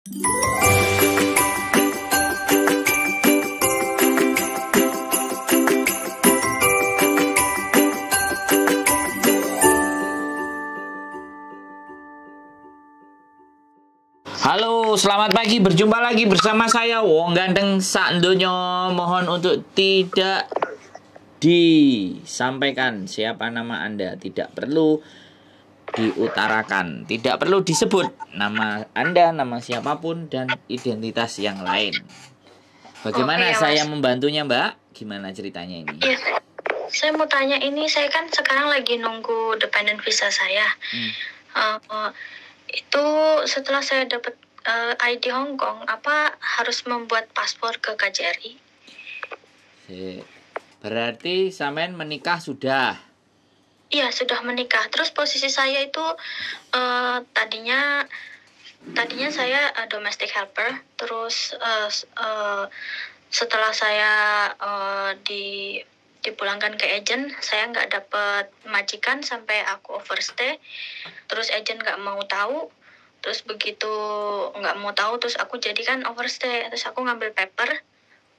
Halo, selamat pagi. Berjumpa lagi bersama saya Wong Ganteng Sandonyo. Mohon untuk tidak disampaikan siapa nama Anda. Tidak perlu diutarakan. Tidak perlu disebut nama Anda, nama siapapun dan identitas yang lain. Bagaimana Oke, ya, saya mas. membantunya, Mbak? Gimana ceritanya ini? Yes. Iya, saya mau tanya ini, saya kan sekarang lagi nunggu dependent visa saya. Hmm. uh, itu setelah saya dapat uh, eh, ID Hong Kong, apa harus membuat paspor ke KJRI? Berarti Samen menikah sudah? Iya sudah menikah. Terus posisi saya itu uh, tadinya tadinya saya uh, domestic helper. Terus uh, uh, setelah saya uh, di dipulangkan ke agent, saya nggak dapat majikan sampai aku overstay. Terus agent nggak mau tahu. Terus begitu nggak mau tahu, terus aku jadikan overstay. Terus aku ngambil paper.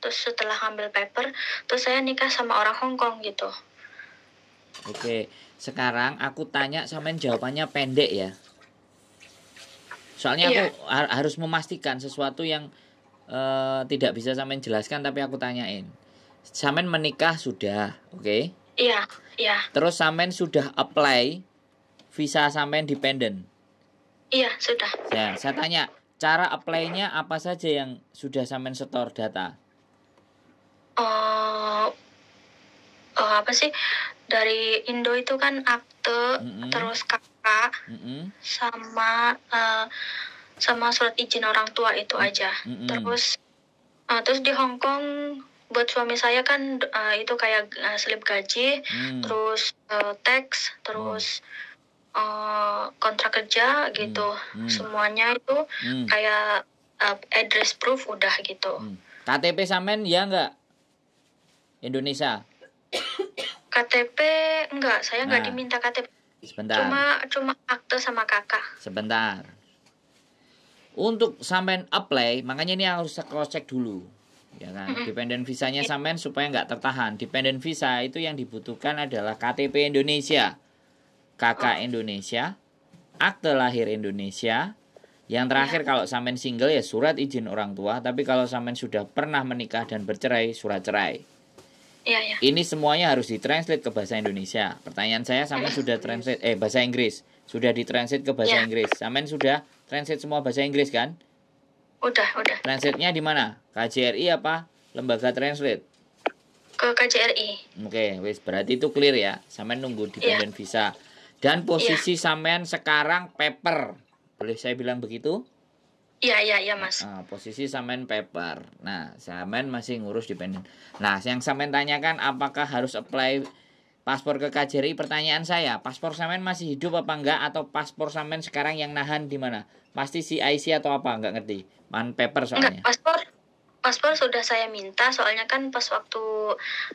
Terus setelah ngambil paper, terus saya nikah sama orang Hong Kong gitu. Oke, sekarang aku tanya yang jawabannya pendek ya. Soalnya iya. aku har harus memastikan sesuatu yang uh, tidak bisa samain jelaskan tapi aku tanyain. Samen menikah sudah, oke? Okay? Iya, iya. Terus samen sudah apply visa samen dependent. Iya, sudah. Ya, saya tanya, cara apply-nya apa saja yang sudah samen setor data? Oh, uh, oh, apa sih? dari Indo itu kan akte mm -hmm. terus kakak mm -hmm. sama uh, sama surat izin orang tua itu aja mm -hmm. terus uh, terus di Hong Kong buat suami saya kan uh, itu kayak uh, slip gaji mm. terus uh, teks terus oh. uh, kontrak kerja gitu mm. mm. semuanya itu mm. kayak uh, address proof udah gitu mm. KTP samen ya nggak Indonesia KTP enggak, saya enggak nah, diminta KTP. Sebentar. Cuma cuma akte sama kakak. Sebentar. Untuk sampean apply, makanya ini harus cross check dulu. Ya kan? Mm-hmm. Dependent visanya iya. sampean supaya enggak tertahan. Dependent visa itu yang dibutuhkan adalah KTP Indonesia, KK oh. Indonesia, akte lahir Indonesia, yang terakhir ya. kalau sampean single ya surat izin orang tua, tapi kalau sampean sudah pernah menikah dan bercerai, surat cerai. Ya, Ini semuanya harus ditranslate ke bahasa Indonesia. Pertanyaan saya, Samen sudah iya. translate eh bahasa Inggris, sudah ditranslate ke bahasa ya. Inggris. Samen sudah translate semua bahasa Inggris kan? Udah, udah. Translate-nya di mana? KJRI apa? Lembaga translate? Ke KJRI. Oke, okay, wis berarti itu clear ya. Samen nunggu di ya. visa. Dan posisi ya. Samen sekarang paper. Boleh saya bilang begitu? Iya iya iya mas. Nah, posisi samen paper. Nah samen masih ngurus di pending. Nah yang samen tanyakan apakah harus apply paspor ke KJRI? Pertanyaan saya, paspor samen masih hidup apa enggak atau paspor samen sekarang yang nahan di mana? Pasti si IC atau apa enggak ngerti. Man paper soalnya. Enggak, paspor paspor sudah saya minta soalnya kan pas waktu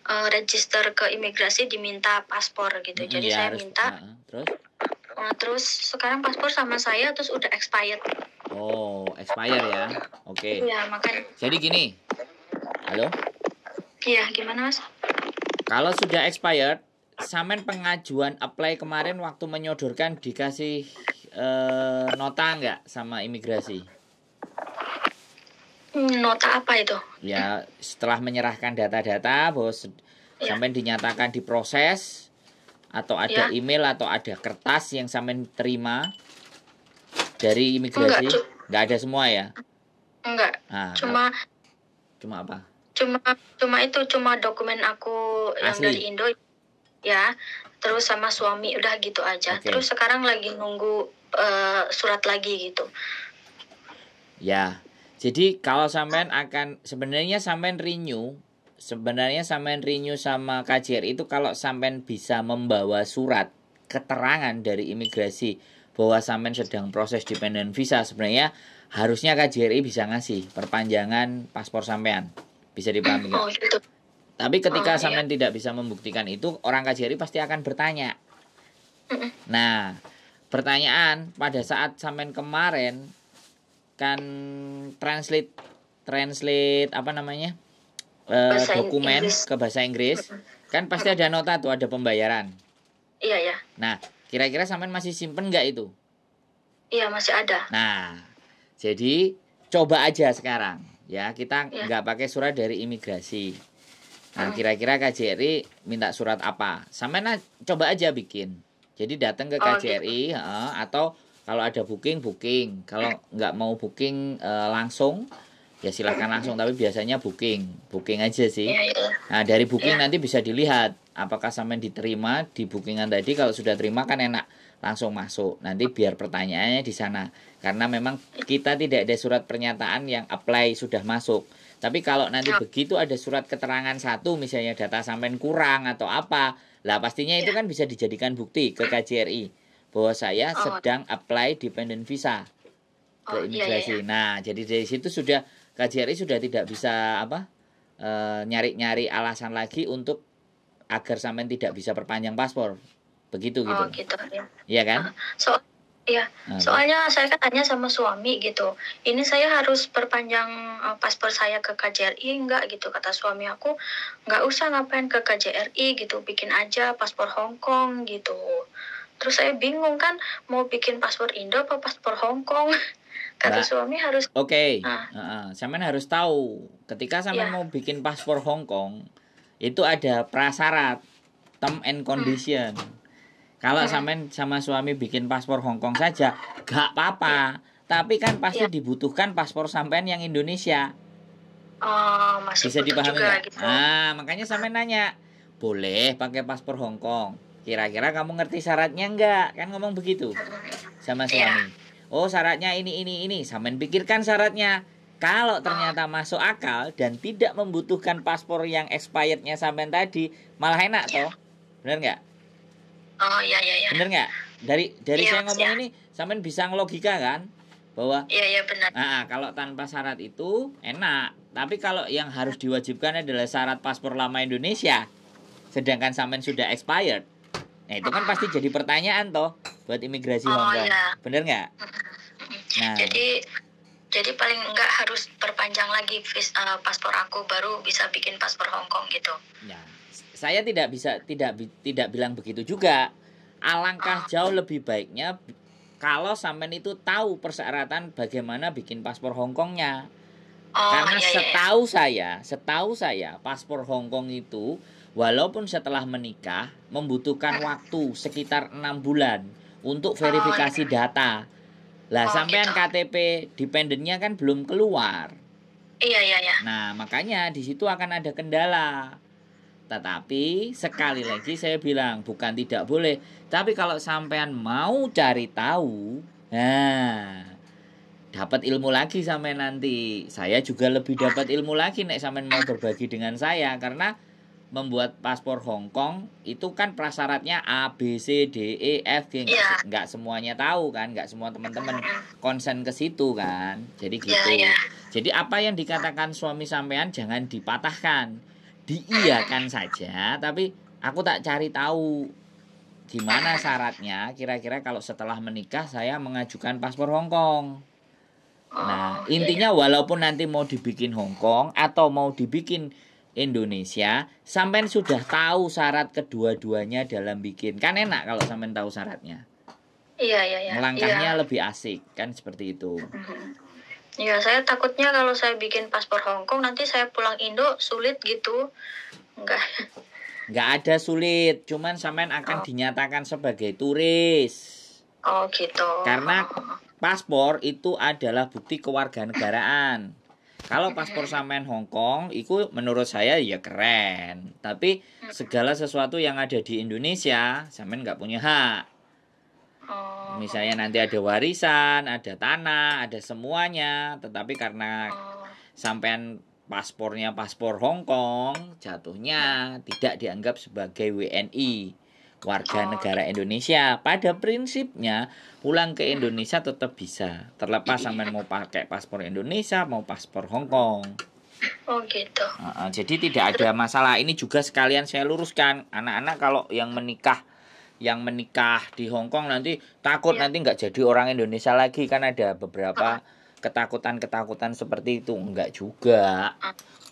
uh, register ke imigrasi diminta paspor gitu. Hmm, Jadi ya, saya harus, minta. uh, terus? Nah, terus sekarang paspor sama saya terus udah expired. Oh, expired ya. Oke. Okay. Ya, makanya. Jadi gini. Halo? Iya, gimana Mas? Kalau sudah expired, samen pengajuan apply kemarin waktu menyodorkan dikasih eh, nota enggak sama imigrasi? Nota apa itu? Ya, setelah menyerahkan data-data bos, ya. sampai dinyatakan diproses atau ada ya. email atau ada kertas yang sampai terima dari imigrasi nggak ada semua ya enggak ah, cuma cuma apa cuma cuma itu cuma dokumen aku Asli. yang dari Indo ya terus sama suami udah gitu aja okay. terus sekarang lagi nunggu uh, surat lagi gitu ya jadi kalau sampean akan sebenarnya sampean renew sebenarnya sampean renew sama kajir itu kalau sampean bisa membawa surat keterangan dari imigrasi bahwa sampean sedang proses dependen visa sebenarnya harusnya KJRI bisa ngasih perpanjangan paspor sampean bisa dipahami oh, iya, tapi ketika oh, iya. sampean iya. tidak bisa membuktikan itu orang KJRI pasti akan bertanya nah pertanyaan pada saat sampean kemarin kan translate translate apa namanya eh, dokumen Inggris. ke bahasa Inggris kan pasti ada nota tuh ada pembayaran iya ya nah Kira-kira sampean masih simpen nggak itu? Iya, masih ada. Nah, jadi coba aja sekarang ya, kita ya. pakai surat dari imigrasi. Nah, hmm. kira-kira KJRI minta surat apa? Sampean coba aja bikin. Jadi datang ke KJRI oh, gitu. atau kalau ada booking booking, kalau hmm. nggak mau booking eh, langsung ya silahkan langsung tapi biasanya booking booking aja sih iya, iya. nah dari booking iya. nanti bisa dilihat apakah sampai diterima di bookingan tadi kalau sudah terima kan enak langsung masuk nanti biar pertanyaannya di sana karena memang kita tidak ada surat pernyataan yang apply sudah masuk tapi kalau nanti begitu ada surat keterangan satu misalnya data sampean kurang atau apa lah pastinya itu kan bisa dijadikan bukti ke KJRI bahwa saya oh. sedang apply dependent visa ke oh, imigrasi nah jadi dari situ sudah KJRI sudah tidak bisa apa eh, nyari-nyari e, alasan lagi untuk agar sampean tidak bisa perpanjang paspor begitu oh, gitu. Oh gitu ya. Iya kan? Ah, so Iya, okay. Ah. soalnya saya kan tanya sama suami gitu. Ini saya harus perpanjang eh, paspor saya ke KJRI enggak gitu kata suami aku. Enggak usah ngapain ke KJRI gitu, bikin aja paspor Hong Kong gitu. Terus saya bingung kan mau bikin paspor Indo apa paspor Hong Kong. kata nah, suami harus oke okay. nah. uh, samen harus tahu ketika samen ya. mau bikin paspor Hong Kong itu ada prasyarat term and condition hmm. kalau hmm. samen sama suami bikin paspor Hong Kong saja gak apa-apa ya. tapi kan pasti ya. dibutuhkan paspor sampean yang Indonesia oh bisa dipahami juga, ya? gitu. ah makanya samen nanya boleh pakai paspor Hongkong. kira-kira kamu ngerti syaratnya enggak kan ngomong begitu hmm. sama iya. suami yeah oh syaratnya ini ini ini Sampai pikirkan syaratnya kalau ternyata ah. masuk akal dan tidak membutuhkan paspor yang expirednya sampai tadi malah enak ya. toh bener nggak oh iya iya iya bener nggak dari dari ya, saya ngomong ya. ini Sampai bisa ngelogika kan bahwa iya iya benar nah, kalau tanpa syarat itu enak tapi kalau yang harus diwajibkan adalah syarat paspor lama Indonesia sedangkan sampai sudah expired nah itu kan pasti ah. jadi pertanyaan toh buat imigrasi oh, Hongkong. Iya. Bener nggak? Nah. Jadi jadi paling enggak harus perpanjang lagi vis, uh, paspor aku baru bisa bikin paspor Hongkong gitu. Ya. Saya tidak bisa tidak tidak bilang begitu juga. Alangkah oh. jauh lebih baiknya kalau sampean itu tahu persyaratan bagaimana bikin paspor Hongkongnya. Oh, Karena iya, iya, iya. setahu saya, setahu saya paspor Hongkong itu walaupun setelah menikah membutuhkan mm. waktu sekitar enam bulan untuk verifikasi oh, iya. data. Lah oh, sampean gitu. KTP dependennya kan belum keluar. Iya iya iya. Nah, makanya di situ akan ada kendala. Tetapi sekali lagi saya bilang bukan tidak boleh, tapi kalau sampean mau cari tahu, nah dapat ilmu lagi sampai nanti. Saya juga lebih ah. dapat ilmu lagi nek sampean mau berbagi dengan saya karena membuat paspor Hong Kong itu kan prasyaratnya A B C D E F G yeah. Iya. nggak semuanya tahu kan nggak semua teman-teman konsen ke situ kan jadi iya, gitu yeah, yeah. jadi apa yang dikatakan suami sampean jangan dipatahkan diiyakan saja tapi aku tak cari tahu gimana syaratnya kira-kira kalau setelah menikah saya mengajukan paspor Hong Kong nah oh, iya, intinya walaupun nanti mau dibikin Hong Kong atau mau dibikin Indonesia, sampean sudah tahu syarat kedua-duanya dalam bikin. Kan enak kalau sampean tahu syaratnya. Iya, iya, iya. Melangkahnya iya. lebih asik, kan seperti itu. Mm-hmm. Iya, saya takutnya kalau saya bikin paspor Hongkong nanti saya pulang Indo sulit gitu. Enggak. Enggak ada sulit, cuman sampean akan oh. dinyatakan sebagai turis. Oh, gitu. Karena paspor itu adalah bukti kewarganegaraan. Kalau paspor sampean Hong Kong itu menurut saya ya keren. Tapi segala sesuatu yang ada di Indonesia, sampean nggak punya hak. Oh. Misalnya nanti ada warisan, ada tanah, ada semuanya, tetapi karena oh. sampean paspornya paspor Hong Kong jatuhnya tidak dianggap sebagai WNI warga oh, negara gitu. Indonesia. Pada prinsipnya pulang ke Indonesia tetap bisa, terlepas iya. sama mau pakai paspor Indonesia mau paspor Hong Kong. Oh gitu. Uh, uh, jadi tidak ada masalah. Ini juga sekalian saya luruskan anak-anak kalau yang menikah yang menikah di Hong Kong nanti takut ya. nanti nggak jadi orang Indonesia lagi kan ada beberapa ketakutan-ketakutan seperti itu nggak juga.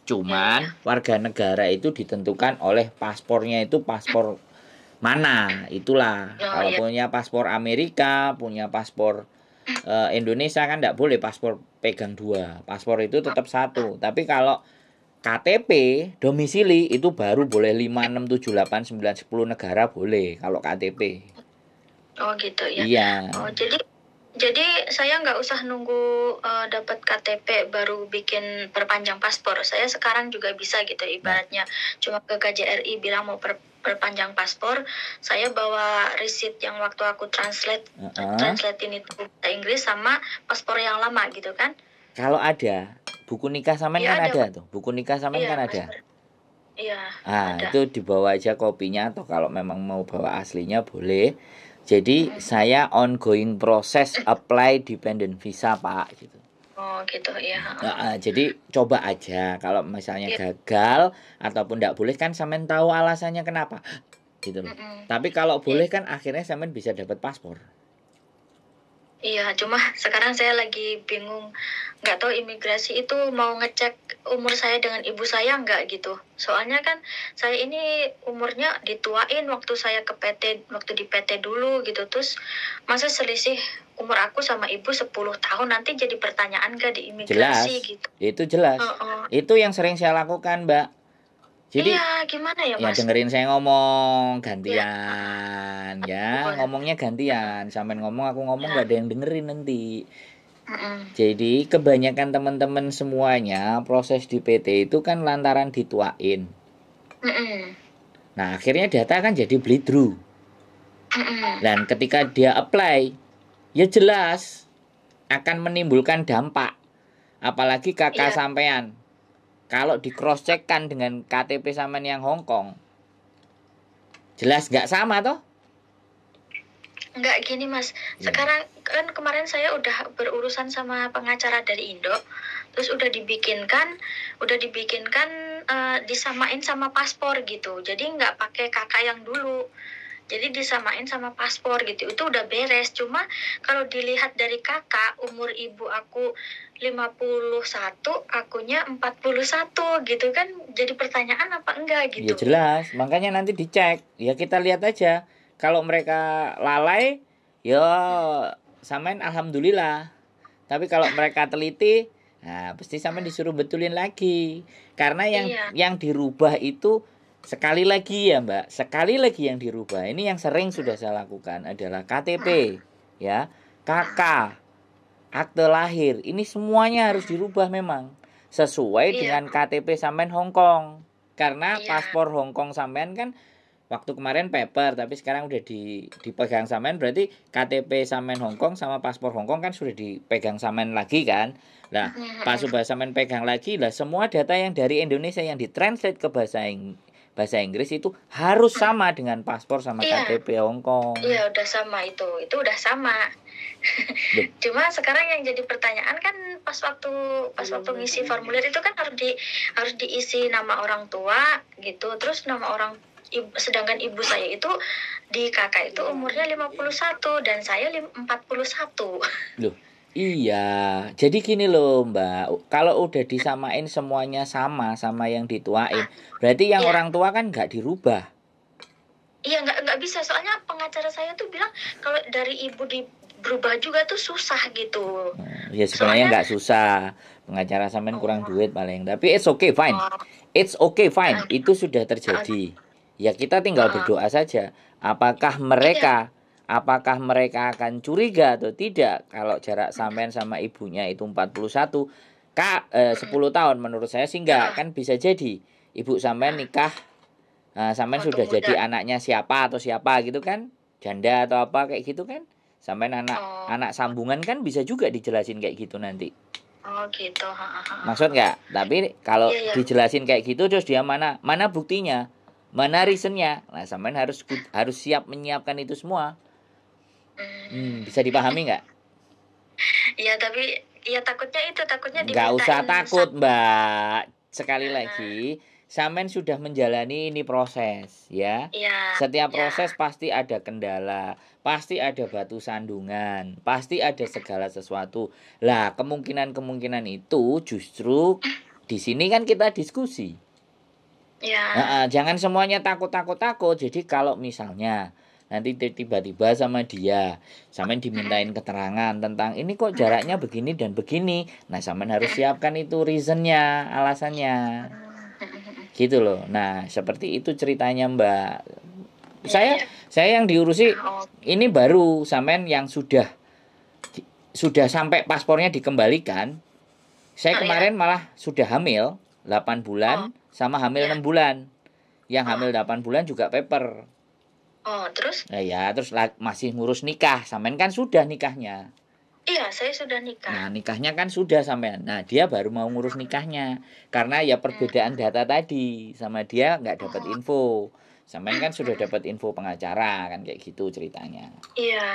Cuman iya, iya. warga negara itu ditentukan oleh paspornya itu paspor mana itulah oh, iya. kalau iya. punya paspor Amerika punya paspor uh, Indonesia kan tidak boleh paspor pegang dua paspor itu tetap satu tapi kalau KTP domisili itu baru boleh 5, 6, 7, 8, 9, 10 negara boleh kalau KTP. Oh gitu ya. Iya. Oh, jadi jadi saya nggak usah nunggu uh, eh, dapat KTP baru bikin perpanjang paspor. Saya sekarang juga bisa gitu nah. ibaratnya. Cuma ke KJRI bilang mau per, perpanjang paspor saya bawa receipt yang waktu aku translate uh -huh. translatein itu bahasa Inggris sama paspor yang lama gitu kan kalau ada buku nikah sama ya, kan ada. ada tuh buku nikah sama ya, kan ada iya ah itu dibawa aja kopinya atau kalau memang mau bawa aslinya boleh jadi mm-hmm. saya ongoing proses apply dependent visa pak gitu Oh gitu ya. Nah, jadi coba aja kalau misalnya iya. gagal ataupun tidak boleh kan samen tahu alasannya kenapa gitu loh. Mm Tapi kalau iya. boleh kan akhirnya samen bisa dapat paspor. Iya, cuma sekarang saya lagi bingung. Nggak tahu imigrasi itu mau ngecek umur saya dengan ibu saya nggak gitu. Soalnya kan saya ini umurnya dituain waktu saya ke PT, waktu di PT dulu gitu. Terus masa selisih umur aku sama ibu 10 tahun nanti jadi pertanyaan gak di imigrasi jelas. gitu. Itu jelas. Uh -uh. Itu yang sering saya lakukan, Mbak. Jadi Iya, gimana ya, ya Mas? Ya dengerin saya ngomong gantian iya. ya, ya. ngomongnya gantian. Sampai ngomong aku ngomong ya. gak ada yang dengerin nanti. Jadi kebanyakan teman-teman semuanya proses di PT itu kan lantaran dituain. Nah akhirnya data kan jadi bleed through. Dan ketika dia apply ya jelas akan menimbulkan dampak apalagi kakak yeah. sampean kalau di cross check kan dengan KTP sampean yang Hong Kong jelas nggak sama toh Nggak gini mas, iya. sekarang kan kemarin saya udah berurusan sama pengacara dari Indo, terus udah dibikinkan, udah dibikinkan uh, disamain sama paspor gitu, jadi nggak pakai kakak yang dulu jadi disamain sama paspor gitu itu udah beres cuma kalau dilihat dari kakak umur ibu aku 51 akunya 41 gitu kan jadi pertanyaan apa enggak ya gitu ya jelas makanya nanti dicek ya kita lihat aja kalau mereka lalai yo samain alhamdulillah tapi kalau mereka teliti Nah, pasti sama disuruh betulin lagi. Karena yang iya. yang dirubah itu Sekali lagi ya Mbak, sekali lagi yang dirubah ini yang sering sudah saya lakukan adalah KTP, ya, KK, akte lahir. Ini semuanya harus dirubah memang sesuai iya. dengan KTP sampean Hong Kong. Karena iya. paspor Hong Kong sampean kan waktu kemarin paper tapi sekarang udah di dipegang sampean berarti KTP sampean Hong Kong sama paspor Hong Kong kan sudah dipegang sampean lagi kan. lah iya. pas sudah sampean pegang lagi lah semua data yang dari Indonesia yang ditranslate ke bahasa Inggris bahasa Inggris itu harus sama dengan paspor sama iya. KTP Hong Kong. Iya, udah sama itu. Itu udah sama. Cuma sekarang yang jadi pertanyaan kan pas waktu pas waktu ngisi formulir itu kan harus di harus diisi nama orang tua gitu. Terus nama orang ibu, sedangkan ibu saya itu di kakak itu umurnya 51 dan saya 41. Loh. Iya, jadi gini loh Mbak, kalau udah disamain semuanya sama sama yang dituain, berarti yang iya. orang tua kan nggak dirubah. Iya nggak nggak bisa, soalnya pengacara saya tuh bilang kalau dari ibu di berubah juga tuh susah gitu. Hmm, ya sebenarnya nggak susah, pengacara samain oh. kurang duit paling, tapi it's okay fine, oh. it's okay fine, uh. itu sudah terjadi. Uh. Ya kita tinggal uh. berdoa saja, apakah mereka iya apakah mereka akan curiga atau tidak kalau jarak sampean sama ibunya itu 41 kak eh, 10 hmm. tahun menurut saya sih enggak iya. kan bisa jadi ibu sampean nikah nah, sampean sudah jadi anaknya siapa atau siapa gitu kan janda atau apa kayak gitu kan sampean anak oh. anak sambungan kan bisa juga dijelasin kayak gitu nanti Oh gitu. Ha, ha. Maksud nggak? Tapi kalau ya, ya. dijelasin kayak gitu terus dia mana mana buktinya? Mana reasonnya? Nah, sampean harus harus siap menyiapkan itu semua. Hmm, bisa dipahami nggak? Iya tapi ya takutnya itu takutnya nggak usah takut mbak sekali nah. lagi Samen sudah menjalani ini proses ya. ya Setiap iya. proses ya. pasti ada kendala, pasti ada batu sandungan, pasti ada segala sesuatu. Lah, kemungkinan-kemungkinan itu justru di sini kan kita diskusi. Ya. Nah, jangan semuanya takut-takut takut. Jadi kalau misalnya nanti tiba-tiba sama dia sampean dimintain keterangan tentang ini kok jaraknya begini dan begini nah sampean harus siapkan itu reasonnya alasannya gitu loh nah seperti itu ceritanya mbak saya iya, iya. saya yang diurusi ah, ini baru sampean yang sudah sudah sampai paspornya dikembalikan saya oh, iya. kemarin malah sudah hamil 8 bulan oh. sama hamil 6 bulan yang oh. hamil 8 bulan juga paper Oh, terus? Nah, ya, terus masih ngurus nikah. Sampean kan sudah nikahnya. Iya, saya sudah nikah. Nah, nikahnya kan sudah sampean. Nah, dia baru mau ngurus nikahnya. Karena ya perbedaan hmm. data tadi sama dia nggak dapat oh. info. Sampean kan sudah dapat info pengacara kan kayak gitu ceritanya. Iya.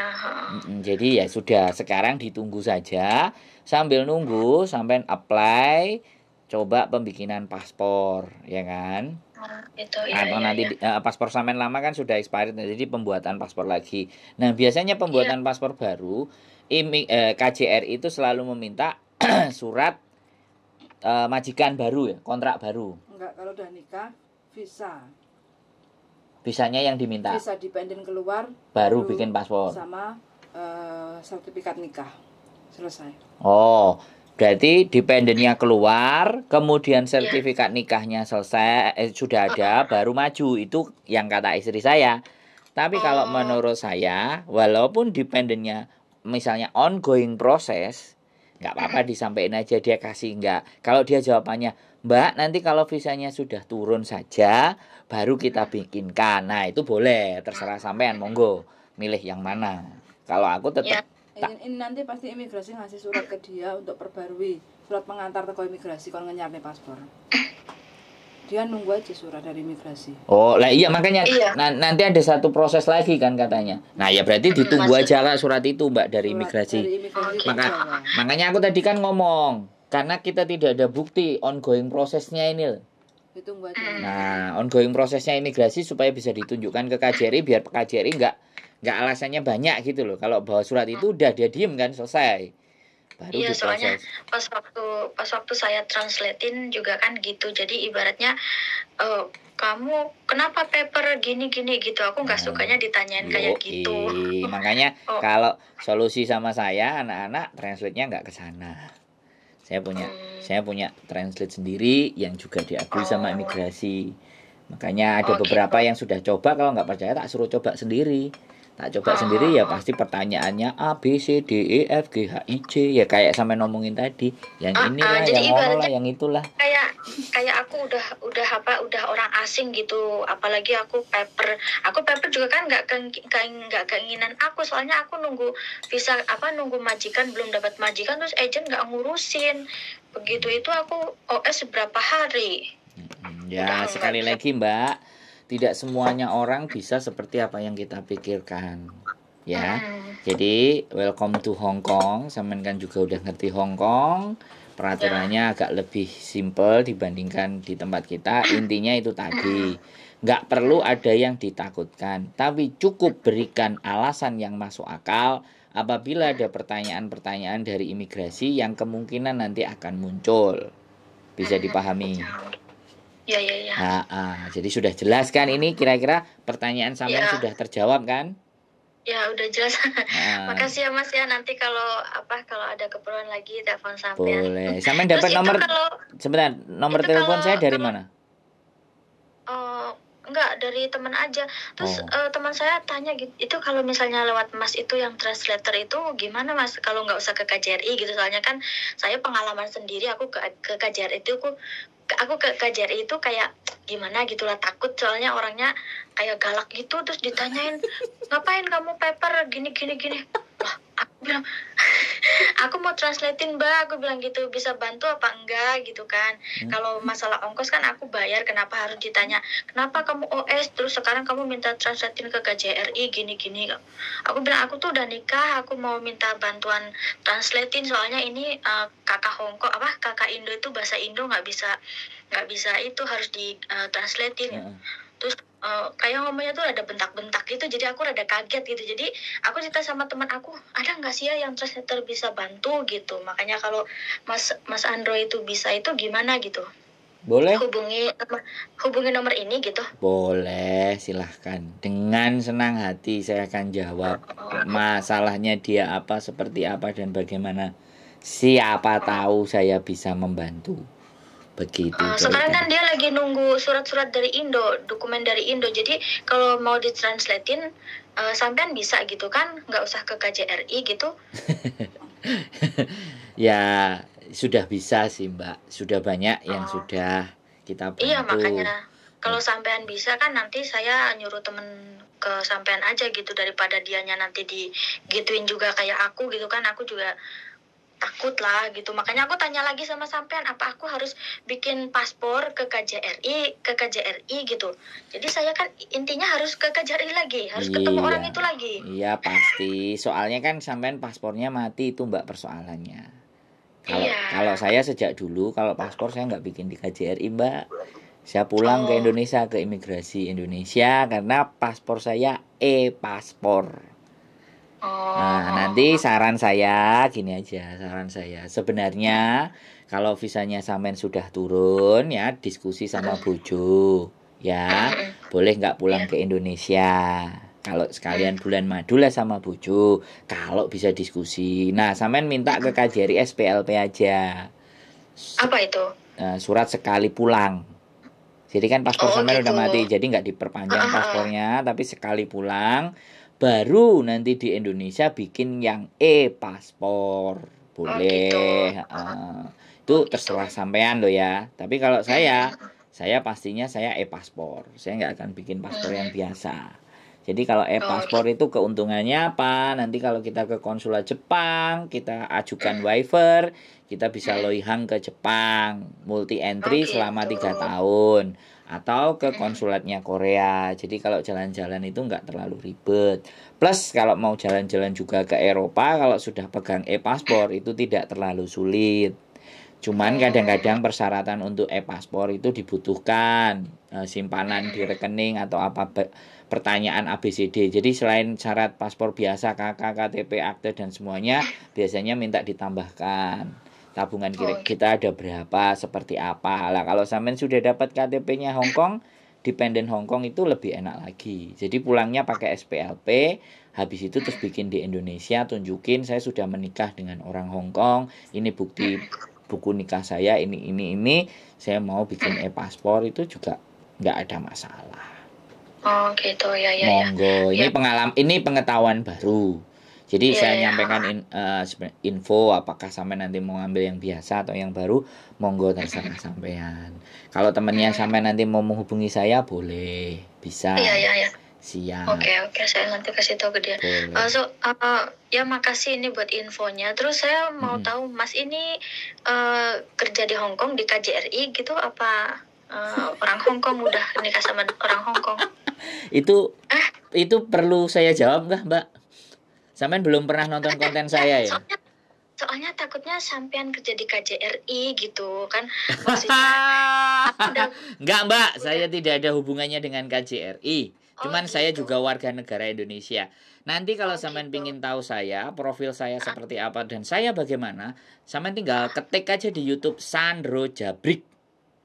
Jadi ya sudah sekarang ditunggu saja sambil nunggu sampean apply coba pembikinan paspor ya kan. Itu, atau ya, nanti ya. Uh, paspor samen lama kan sudah expired nah, jadi pembuatan paspor lagi nah biasanya pembuatan ya. paspor baru IMI, eh, KJRI itu selalu meminta surat eh, majikan baru ya kontrak baru enggak kalau udah nikah visa visanya yang diminta visa dependen keluar baru, baru bikin paspor sama uh, sertifikat nikah selesai oh Berarti dependennya keluar, kemudian iya. sertifikat nikahnya selesai eh, sudah ada, baru maju itu yang kata istri saya. Tapi kalau oh. menurut saya, walaupun dependennya misalnya ongoing proses, nggak apa-apa disampaikan aja dia kasih nggak. Kalau dia jawabannya, Mbak nanti kalau visanya sudah turun saja, baru kita bikinkan. Nah itu boleh, terserah sampean monggo milih yang mana. Kalau aku tetap yeah ini, ini nanti pasti imigrasi ngasih surat ke dia untuk perbarui surat pengantar ke imigrasi kalau ngenyar nih paspor dia nunggu aja surat dari imigrasi oh lah iya makanya iya. Na nanti ada satu proses lagi kan katanya nah ya berarti ditunggu aja lah surat itu mbak dari surat imigrasi, dari imigrasi Maka, makanya aku tadi kan ngomong karena kita tidak ada bukti ongoing prosesnya ini loh Betul buat Nah, ongoing prosesnya imigrasi supaya bisa ditunjukkan ke KJRI biar KJRI nggak nggak alasannya banyak gitu loh. Kalau bawa surat itu udah dia diem kan selesai. Baru iya diproses. soalnya pas waktu pas waktu saya translatein juga kan gitu. Jadi ibaratnya uh, kamu kenapa paper gini gini gitu aku nggak nah, sukanya ditanyain yoi. kayak gitu makanya oh. kalau solusi sama saya anak-anak translate-nya nggak ke sana saya punya hmm. saya punya translate sendiri yang juga diakui sama oh. imigrasi makanya ada beberapa yang sudah coba kalau nggak percaya tak suruh coba sendiri tak coba sendiri ya pasti pertanyaannya A B C D E F G H I J ya kayak sampai ngomongin tadi yang uh, ini ah, lah uh, yang lah yang itulah kayak kayak aku udah udah apa udah orang asing gitu apalagi aku paper aku paper juga kan nggak nggak keinginan aku soalnya aku nunggu bisa apa nunggu majikan belum dapat majikan terus agent nggak ngurusin begitu itu aku OS berapa hari ya udah sekali lagi mbak tidak semuanya orang bisa seperti apa yang kita pikirkan ya. Ah. Jadi welcome to Hong Kong. Samen kan juga udah ngerti Hong Kong. Peraturannya ya. agak lebih simple dibandingkan di tempat kita. Intinya itu tadi. Nggak perlu ada yang ditakutkan, tapi cukup berikan alasan yang masuk akal apabila ada pertanyaan-pertanyaan dari imigrasi yang kemungkinan nanti akan muncul. Bisa ah, dipahami. Ya, ya, ya. Nah, ah, jadi sudah jelas kan ini kira-kira pertanyaan sampe ya. sudah terjawab kan? Ya, udah jelas. Nah. Makasih ya Mas ya. Nanti kalau apa kalau ada keperluan lagi telepon sampean. Ya. Boleh. Sampean dapat nomor kalau, sebentar, nomor telepon kalau, saya dari mana? Oh, enggak dari teman aja terus oh. uh, teman saya tanya gitu itu kalau misalnya lewat mas itu yang translator itu gimana mas kalau nggak usah ke KJRI gitu soalnya kan saya pengalaman sendiri aku ke, ke KJRI itu aku aku ke kajari itu kayak gimana gitulah takut soalnya orangnya kayak galak gitu terus ditanyain ngapain kamu paper gini gini gini lah aku bilang aku mau translatein mbak aku bilang gitu bisa bantu apa enggak gitu kan hmm. kalau masalah ongkos kan aku bayar kenapa harus ditanya kenapa kamu OS terus sekarang kamu minta translatein ke KJRI gini gini aku bilang aku tuh udah nikah aku mau minta bantuan translatein soalnya ini uh, kakak Hongkong apa kakak Indo itu bahasa Indo nggak bisa nggak bisa itu harus di uh, translatein hmm. terus uh, kayak ngomongnya tuh ada bentak-bentak gitu jadi aku rada kaget gitu jadi aku cerita sama teman aku ada nggak sih ya yang saya center bisa bantu gitu makanya kalau mas mas Andro itu bisa itu gimana gitu boleh hubungi hubungi nomor ini gitu boleh silahkan dengan senang hati saya akan jawab oh, oh, oh. masalahnya dia apa seperti apa dan bagaimana siapa tahu saya bisa membantu begitu. Uh, sekarang kan dia lagi nunggu surat-surat dari Indo, dokumen dari Indo. Jadi kalau mau ditranslatin uh, sampean bisa gitu kan nggak usah ke KJRI gitu ya sudah bisa sih mbak sudah banyak yang oh. sudah kita iya, bantu iya makanya kalau iya. sampean bisa kan nanti saya nyuruh temen ke sampean aja gitu daripada dianya nanti digituin juga kayak aku gitu kan aku juga takut lah gitu makanya aku tanya lagi sama sampean apa aku harus bikin paspor ke KJRI ke KJRI gitu jadi saya kan intinya harus ke KJRI lagi harus iya. ketemu orang iya. itu lagi iya pasti soalnya kan sampean paspornya mati itu mbak persoalannya kalau iya. kalau saya sejak dulu kalau paspor saya nggak bikin di KJRI mbak saya pulang oh. ke Indonesia ke imigrasi Indonesia karena paspor saya e paspor Oh. Nah, nanti saran saya gini aja, saran saya. Sebenarnya kalau visanya samen sudah turun ya diskusi sama bojo ya. Boleh nggak pulang iya. ke Indonesia? Kalau sekalian mm. bulan madu lah sama bojo, kalau bisa diskusi. Nah, samen minta ke KJRI SPLP aja. Apa itu? Eh, surat sekali pulang. Jadi kan paspor oh, samen gitu. udah mati, jadi nggak diperpanjang ah, ah, ah. paspornya, tapi sekali pulang baru nanti di Indonesia bikin yang e-paspor boleh oh, gitu. uh, itu oh, gitu. terserah sampean loh ya tapi kalau saya saya pastinya saya e-paspor saya nggak akan bikin paspor yang biasa jadi kalau oh, e-paspor gitu. itu keuntungannya apa? Nanti kalau kita ke konsulat Jepang, kita ajukan waiver, kita bisa hmm. loihang ke Jepang, multi entry oh, selama gitu. tiga tahun atau ke konsulatnya Korea. Jadi kalau jalan-jalan itu nggak terlalu ribet. Plus kalau mau jalan-jalan juga ke Eropa kalau sudah pegang e-paspor mm. itu tidak terlalu sulit. Cuman kadang-kadang persyaratan untuk e-paspor itu dibutuhkan eh, simpanan di rekening atau apa pertanyaan ABCD. Jadi selain syarat paspor biasa, KK, KTP, akte dan semuanya mm. biasanya minta ditambahkan tabungan oh. kita ada berapa seperti apa lah kalau sampean sudah dapat KTP-nya Hongkong dependen Hongkong itu lebih enak lagi jadi pulangnya pakai SPLP habis itu terus bikin di Indonesia tunjukin saya sudah menikah dengan orang Hongkong ini bukti buku nikah saya ini ini ini saya mau bikin e-paspor itu juga nggak ada masalah oh gitu ya ya, ya. monggo ya. ini pengalaman ini pengetahuan baru jadi yeah. saya iya. nyampaikan in, uh, info apakah sampai nanti mau ambil yang biasa atau yang baru, monggo terserah sampean. Kalau temennya iya, iya. sampai nanti mau menghubungi saya boleh, bisa. Iya yeah, iya yeah, iya. Yeah. Siap. Oke oke, saya nanti kasih tahu ke dia. Uh, so, uh, ya makasih ini buat infonya. Terus saya mau hmm. tahu Mas ini uh, kerja di Hong Kong di KJRI gitu apa uh, orang Hong Kong udah nikah sama orang Hong Kong? itu eh? itu perlu saya jawab nggak Mbak? Sampean belum pernah nonton konten saya ya? Soalnya, takutnya sampean kerja di KJRI gitu kan. Maksudnya Nggak Enggak, Mbak, udah. saya tidak ada hubungannya dengan KJRI. Oh, Cuman gitu. saya juga warga negara Indonesia. Nanti kalau oh, sampean gitu. pingin tahu saya, profil saya ah. seperti apa dan saya bagaimana, sampean tinggal ah. ketik aja di YouTube Sandro Jabrik.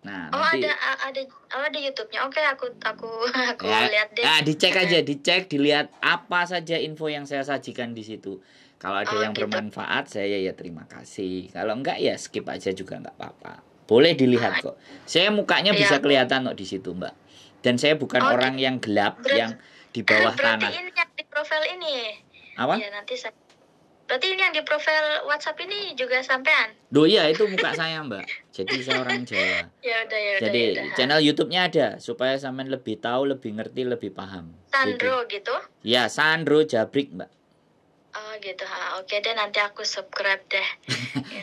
Nah, oh nanti... ada ada oh ada YouTube-nya. Oke, okay, aku aku aku ya. lihat deh. Nah, dicek aja, dicek, dilihat apa saja info yang saya sajikan di situ. Kalau ada oh, yang gitu. bermanfaat, saya ya terima kasih. Kalau enggak ya skip aja juga enggak apa-apa. Boleh dilihat ah. kok. Saya mukanya ya. bisa kelihatan kok di situ, Mbak. Dan saya bukan oh, orang yang gelap berarti, yang di bawah tanah. ini yang di profil ini. Apa? Ya nanti saya Berarti ini yang di profil WhatsApp ini juga sampean? Duh iya itu muka saya mbak. Jadi saya orang Jawa. ya udah ya Jadi yaudah. channel YouTube-nya ada supaya sampean lebih tahu, lebih ngerti, lebih paham. Sandro gitu? gitu? Ya Sandro Jabrik mbak. Oh gitu ha. Oke deh nanti aku subscribe deh.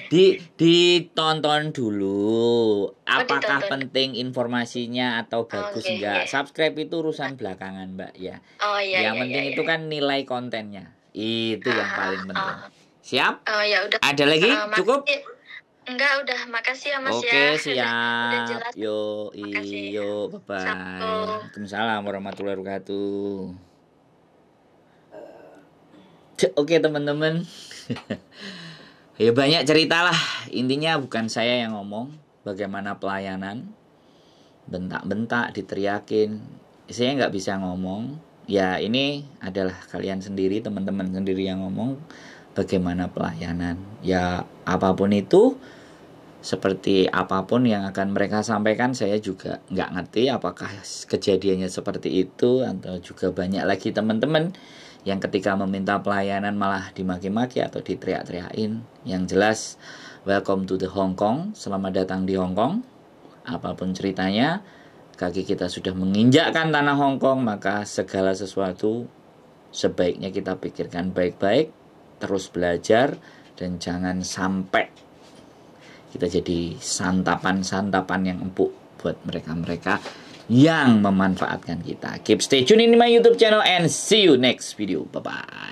di ditonton dulu. Oh, Apakah oh, ditonton. penting informasinya atau bagus okay, enggak? Yeah. Subscribe itu urusan belakangan mbak ya. Oh iya. Yang iya, penting iya, iya. itu kan nilai kontennya. Itu yang ah, paling ah, penting. Ah. Siap? Uh, ya udah. Ada lagi? Uh, Cukup? Eh, enggak, udah. Makasih ya, Mas Oke, ya. siap. Udah yuk, Yo, yo, bye-bye. Waalaikumsalam warahmatullahi wabarakatuh. Oke, teman-teman. ya banyak cerita lah. Intinya bukan saya yang ngomong bagaimana pelayanan bentak-bentak diteriakin saya nggak bisa ngomong ya ini adalah kalian sendiri teman-teman sendiri yang ngomong bagaimana pelayanan ya apapun itu seperti apapun yang akan mereka sampaikan saya juga nggak ngerti apakah kejadiannya seperti itu atau juga banyak lagi teman-teman yang ketika meminta pelayanan malah dimaki-maki atau diteriak-teriakin yang jelas welcome to the Hong Kong selamat datang di Hong Kong apapun ceritanya kaki kita sudah menginjakkan tanah Hongkong, maka segala sesuatu sebaiknya kita pikirkan baik-baik, terus belajar, dan jangan sampai kita jadi santapan-santapan yang empuk buat mereka-mereka yang memanfaatkan kita. Keep stay tune in my YouTube channel and see you next video. Bye-bye.